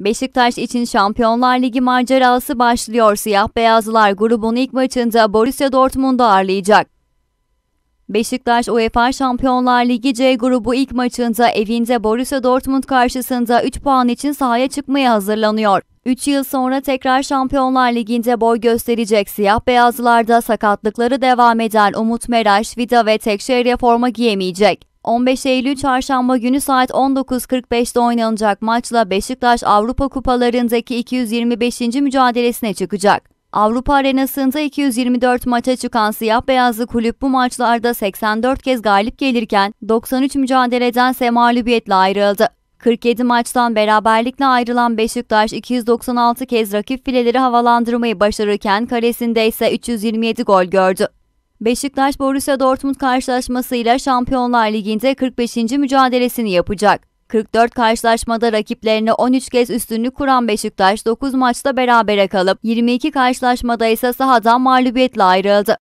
Beşiktaş için Şampiyonlar Ligi macerası başlıyor. Siyah Beyazlılar grubun ilk maçında Borussia Dortmund'u ağırlayacak. Beşiktaş UEFA Şampiyonlar Ligi C grubu ilk maçında evinde Borussia Dortmund karşısında 3 puan için sahaya çıkmaya hazırlanıyor. 3 yıl sonra tekrar Şampiyonlar Ligi'nde boy gösterecek siyah beyazlarda sakatlıkları devam eden Umut Meraş, Vida ve Tekşehir'e forma giyemeyecek. 15 Eylül çarşamba günü saat 19.45'te oynanacak maçla Beşiktaş Avrupa Kupalarındaki 225. mücadelesine çıkacak. Avrupa arenasında 224 maça çıkan siyah beyazlı kulüp bu maçlarda 84 kez galip gelirken 93 mücadeledense mağlubiyetle ayrıldı. 47 maçtan beraberlikle ayrılan Beşiktaş 296 kez rakip fileleri havalandırmayı başarırken karesinde ise 327 gol gördü. Beşiktaş Borussia Dortmund karşılaşmasıyla Şampiyonlar Ligi'nde 45. mücadelesini yapacak. 44 karşılaşmada rakiplerine 13 kez üstünlük kuran Beşiktaş 9 maçta berabere kalıp 22 karşılaşmada ise sahadan mağlubiyetle ayrıldı.